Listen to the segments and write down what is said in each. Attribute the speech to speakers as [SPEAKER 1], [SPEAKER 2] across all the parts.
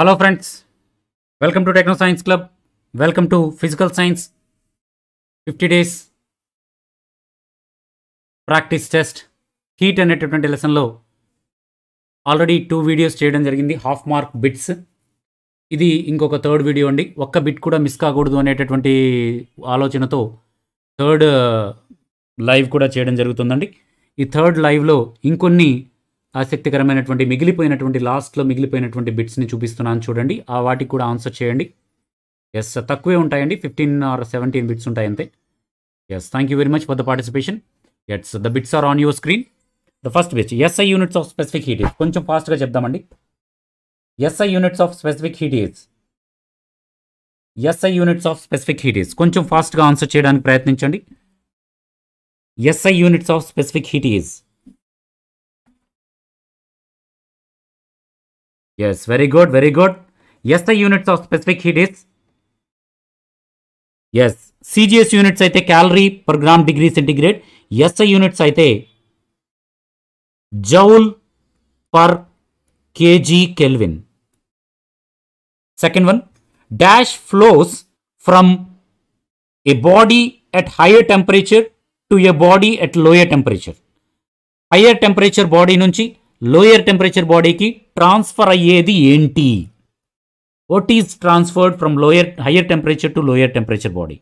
[SPEAKER 1] Hello friends welcome to techno science club welcome to physical science fifty days
[SPEAKER 2] practice test heat అనేటటువంటి లెసన్లో already two videos చేయడం జరిగింది half mark bits ఇది ఇంకొక third video అండి ఒక్క బిట్ కూడా మిస్ కాకూడదు అనేటటువంటి ఆలోచనతో థర్డ్ లైవ్ uh, కూడా చేయడం జరుగుతుందండి ఈ థర్డ్ లైవ్లో ఇంకొన్ని ఆసక్తికరమైనటువంటి మిగిలిపోయినటువంటి లాస్ట్లో మిగిలిపోయినటువంటి బిట్స్ని చూపిస్తున్నాను చూడండి ఆ వాటికి కూడా ఆన్సర్ చేయండి ఎస్ తక్కువే ఉంటాయండి ఫిఫ్టీన్ ఆర్ సెవెంటీన్ బిట్స్ ఉంటాయి అంతే yes thank you very much for the participation it's the bits are on your screen the first bits SI units of specific heat is కొంచెం ఫాస్ట్గా చెప్దామండి SI units of specific heat is SI units of specific heat is కొంచెం ఫాస్ట్గా answer చేయడానికి ప్రయత్నించండి SI units of specific heat is Yes, very good, very good. Yes, the units of specific heat is. Yes CGS units అయితే calorie per gram degree centigrade SI units అయితే joule per KG kelvin second one dash flows from a body at higher temperature to a body at lower temperature higher temperature body నుంచి lower temperature బాడీకి transfer అయ్యేది ఏంటి what is transferred from lower higher temperature to lower temperature body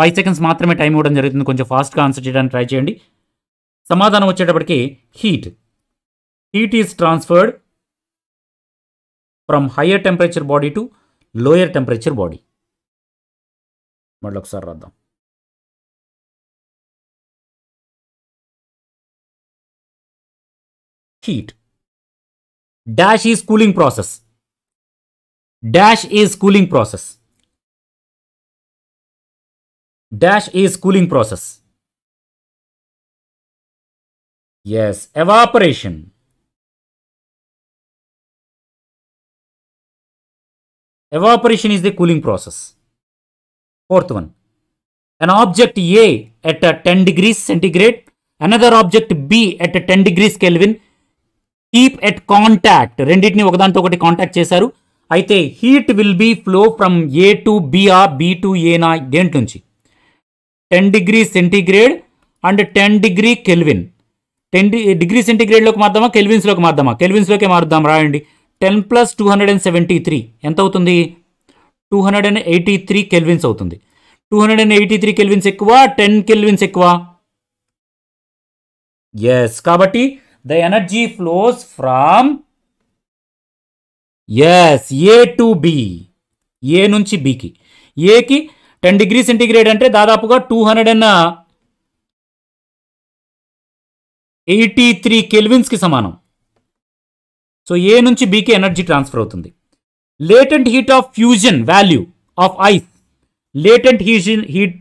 [SPEAKER 2] five seconds మాత్రమే time ఇవ్వడం జరుగుతుంది కొంచెం ఫాస్ట్గా answer చేయడానికి ట్రై చేయండి సమాధానం వచ్చేటప్పటికి heat heat is transferred from higher temperature body to lower
[SPEAKER 1] temperature body మళ్ళీ ఒకసారి రాద్దాం heat. Dash is cooling process. Dash is cooling process. Dash is cooling process. Yes, evaporation. Evaporation is the cooling process. Fourth one. An object A
[SPEAKER 2] at a 10 degrees centigrade, another object B at a 10 degrees Kelvin keep at contact రెండింటిని ఒకదాంతో ఒకటి contact చేశారు అయితే heat will be flow from A to B ఆ B to ఏనా దేంట్ నుంచి ten degree centigrade and ten degree kelvin ten degree సెంటీగ్రేడ్లోకి మారుదామా కెల్విన్స్లోకి మారుదామా కెల్విన్స్లోకి మారుద్దాం రాయండి ten plus two hundred and seventy three ఎంత అవుతుంది two hundred and eighty three kelvins అవుతుంది two hundred and eighty three kelvins ఎక్కువ టెన్ కెల్విన్స్ ఎక్కువ ఎస్ కాబట్టి the energy flows from yes A to b A నుంచి bకి ఏకి ten degree centigrade అంటే దాదాపుగా two hundred and
[SPEAKER 1] eighty three కెల్విన్స్కి సమానం సో ఏ నుంచి బీకి ఎనర్జీ ట్రాన్స్ఫర్ అవుతుంది latent heat of fusion
[SPEAKER 2] value of ice latent హీజన్ heat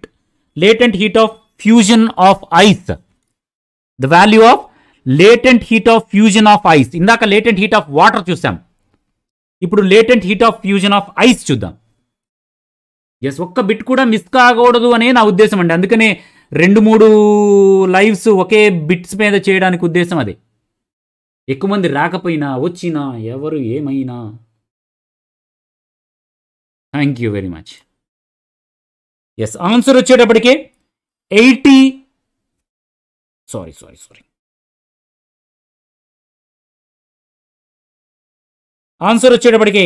[SPEAKER 2] latent heat of fusion of ice the value of latent heat of fusion of ice ఇందాక latent heat of water చూసాం ఇప్పుడు latent heat of fusion of ice చూద్దాం yes ఒక్క bit కూడా miss కాకూడదు అనే నా ఉద్దేశం అండి అందుకనే రెండు మూడు లైవ్స్ ఒకే బిట్స్ మీద చేయడానికి ఉద్దేశం అది ఎక్కువ మంది రాకపోయినా వచ్చినా ఎవరు ఏమైనా
[SPEAKER 1] thank you very much yes answer వచ్చేటప్పటికే eighty sorry sorry sorry answer वेटे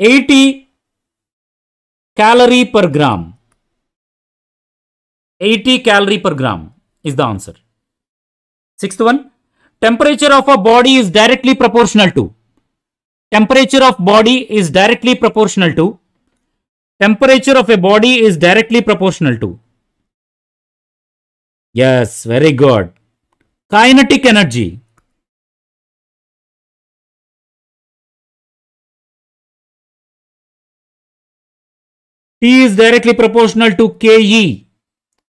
[SPEAKER 1] a calorie per gram
[SPEAKER 2] a calorie per gram is the answer six one temperature of is directly proportional to temperature of is directly proportional to temperature of is directly proportional to
[SPEAKER 1] yes very good kinetic energy T is directly proportional to KE,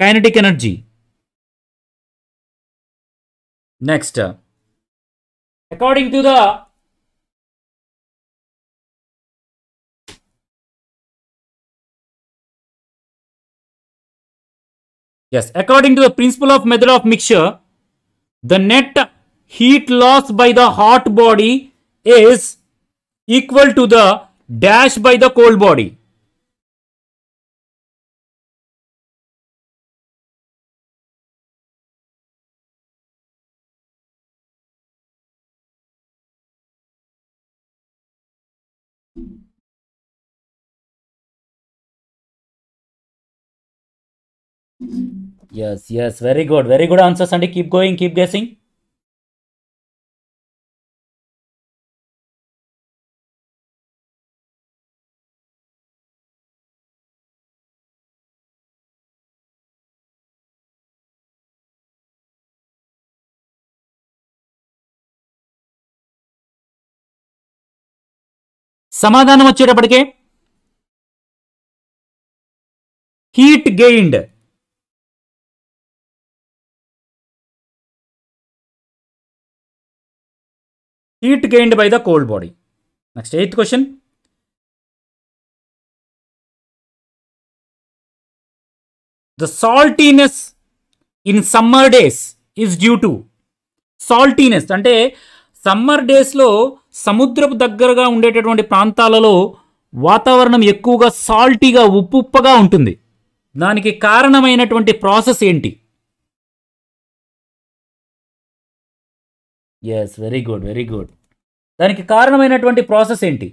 [SPEAKER 1] kinetic energy. Next, according to the Yes, according to the principle of method of mixture, the net heat loss by the hot body is equal to the dash by the cold body. Yes, yes, very good. Very good answer, Sandy. Keep going, keep guessing. समाधान వచ్చేటప్పటికే heat gained heat gained by the cold body next eighth question the saltiness in summer days is due to saltiness అంటే
[SPEAKER 2] summer డేస్లో సముద్రపు దగ్గరగా ఉండేటటువంటి ప్రాంతాలలో వాతావరణం ఎక్కువగా సాల్టీగా ఉప్పుప్పగా ఉంటుంది దానికి కారణమైనటువంటి ప్రాసెస్
[SPEAKER 1] ఏంటి yes very good very good దానికి కారణమైనటువంటి ప్రాసెస్ ఏంటి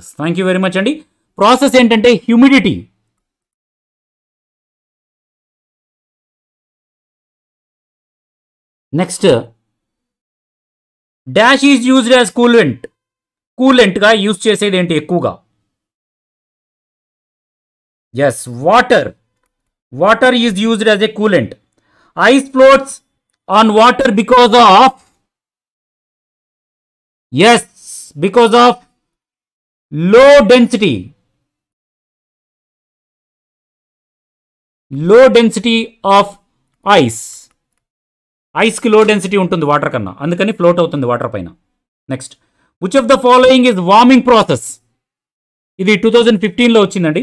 [SPEAKER 1] yes thank you very much అండి ప్రాసెస్ ఏంటంటే humidity Next, dash is used as coolant. Coolant ka use chese de ente ekku ga. Yes,
[SPEAKER 2] water. Water is used as a coolant. Ice floats
[SPEAKER 1] on water because of. Yes, because of low density. Low density of ice.
[SPEAKER 2] ఐస్కి low density ఉంటుంది water కన్నా అందుకని float అవుతుంది water పైన next which of the following is warming process ఇది two thousand ఫిఫ్టీన్లో వచ్చిందండి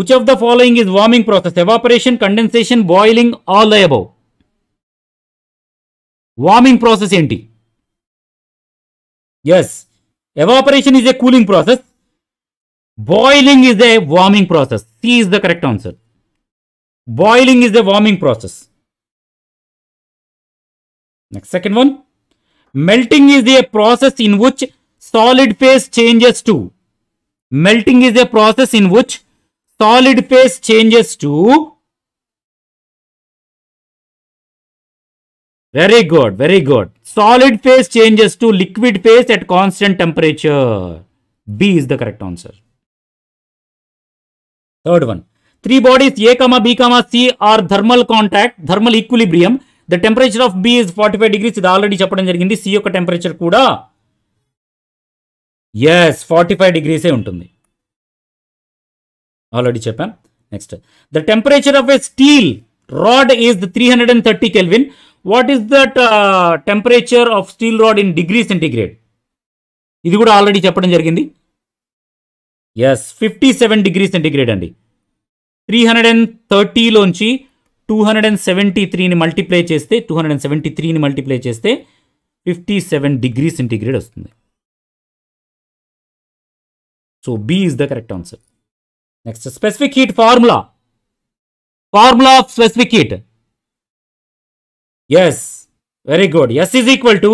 [SPEAKER 2] which of the following is warming process evaporation condensation boiling all the above warming process ఏంటి yes evaporation is a cooling process boiling is a warming process C is the correct answer boiling is the warming process Next, second one. Melting is a process in which solid
[SPEAKER 1] phase changes to. Melting is a process in which solid phase changes to.
[SPEAKER 2] Very good, very good. Solid phase changes to liquid phase at constant temperature. B is the correct answer. Third one. Three bodies A, B, C are thermal contact, thermal equilibrium the temperature of B is forty five degrees ఇది already చెప్పడం జరిగింది C యొక్క temperature కూడా yes forty five డిగ్రీసే ఉంటుంది already చెప్పాం next the temperature of a steel rod is three hundred and thirty kelvin what is that temperature of steel rod in degree centigrade ఇది కూడా already చెప్పడం జరిగింది yes fifty seven degree centigrade అండి three hundred and థర్టీలోంచి two hundred and seventy త్రీని multiply చేస్తే two hundred and seventy త్రీని multiply చేస్తే ఫిఫ్టీ సెవెన్ డిగ్రీ సెంటిగ్రేడ్ వస్తుంది
[SPEAKER 1] so B is the correct answer next specific heat formula formula of specific heat yes
[SPEAKER 2] very good S is equal to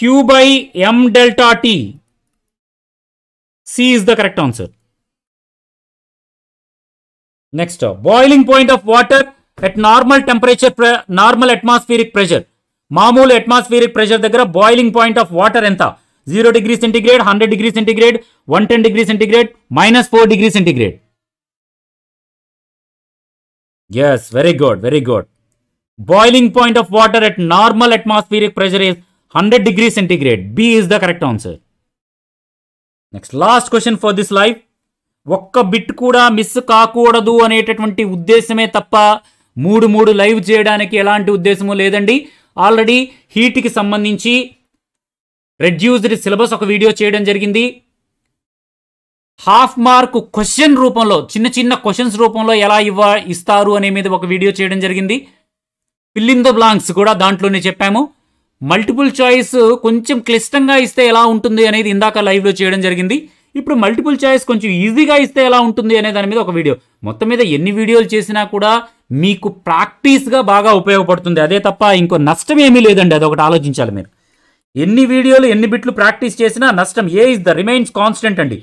[SPEAKER 2] Q by M delta T C is the correct answer Next, uh, boiling point of water at normal temperature, normal atmospheric pressure. Mamul atmospheric pressure, the boiling point of water enta. 0 degree centigrade, 100 degree centigrade, 110 degree centigrade, minus 4 degree centigrade. Yes, very good, very good. Boiling point of water at normal atmospheric pressure is 100 degree centigrade. B is the correct answer. Next, last question for this life. ఒక్క bit కూడా miss కాకూడదు అనేటటువంటి ఉద్దేశమే తప్ప మూడు మూడు live చేయడానికి ఎలాంటి ఉద్దేశము లేదండి ఆల్రెడీ హీట్కి సంబంధించి రెడ్యూస్డ్ సిలబస్ ఒక వీడియో చేయడం జరిగింది హాఫ్ మార్క్ క్వశ్చన్ రూపంలో చిన్న చిన్న క్వశ్చన్స్ రూపంలో ఎలా ఇవ్వ ఇస్తారు అనే మీద ఒక వీడియో చేయడం జరిగింది ఫిల్లిన్ ద బ్లాంక్స్ కూడా దాంట్లోనే చెప్పాము మల్టిపుల్ చాయిస్ కొంచెం క్లిష్టంగా ఇస్తే ఎలా ఉంటుంది అనేది ఇందాక లైవ్లో చేయడం జరిగింది ఇప్పుడు మల్టిపుల్ చాయిస్ కొంచెం ఈజీగా ఇస్తే ఎలా ఉంటుంది అనే దాని మీద ఒక వీడియో మొత్తం మీద ఎన్ని వీడియోలు చేసినా కూడా మీకు ప్రాక్టీస్గా బాగా ఉపయోగపడుతుంది అదే తప్ప ఇంకో నష్టం ఏమీ లేదండి అది ఒకటి ఆలోచించాలి మీరు ఎన్ని వీడియోలు ఎన్ని బిట్లు ప్రాక్టీస్ చేసినా నష్టం A is the remains constant అండి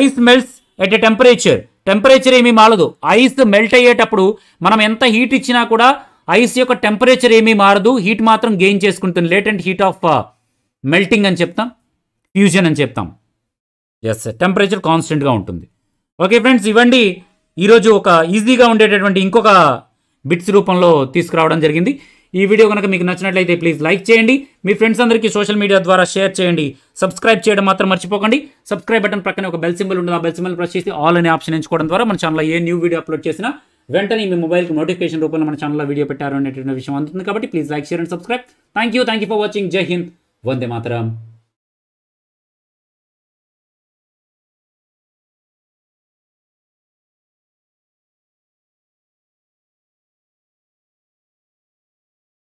[SPEAKER 2] ice melts at a temperature temperature ఏమీ మారదు ఐస్ మెల్ట్ అయ్యేటప్పుడు మనం ఎంత హీట్ ఇచ్చినా కూడా ఐస్ యొక్క టెంపరేచర్ ఏమీ మారదు హీట్ మాత్రం గెయిన్ చేసుకుంటుంది లేటెంట్ హీట్ ఆఫ్ మెల్టింగ్ అని చెప్తాం ఫ్యూజన్ అని చెప్తాం ఎస్ టెంపరేచర్ కాన్స్టెంట్గా ఉంటుంది ఓకే ఫ్రెండ్స్ ఇవ్వండి ఈరోజు ఒక ఈజీగా ఉండేటటువంటి ఇంకొక బిట్స్ రూపంలో తీసుకురావడం జరిగింది ఈ వీడియో కనుక మీకు నచ్చినట్లయితే ప్లీజ్ లైక్ చేయండి మీ ఫ్రెండ్స్ అందరికీ సోషల్ మీడియా ద్వారా షేర్ చేయండి సబ్స్క్రైబ్ చేయడం మాత్రం మర్చిపోకండి సబ్స్క్రైబ్ బటన్ పక్కన ఒక బెల్ సింబల్ ఉంటుంది ఆ బెల్ సింబల్ ప్రెస్ చేసి ఆల్ అనే ఆప్షన్ ఎంచుకోవడం ద్వారా మన ఛానల్లో ఏ న్యూ వీడియో అప్లోడ్ చేసినా వెంటనే మీ మొబైల్కి నోటిఫికేషన్ రూపంలో మన ఛానల్లో వీడియో పెట్టారు అనేటువంటి విషయం అందుతుంది కాబట్టి
[SPEAKER 1] please like share and subscribe thank you thank you for watching జై హింద్ వందే మాతరం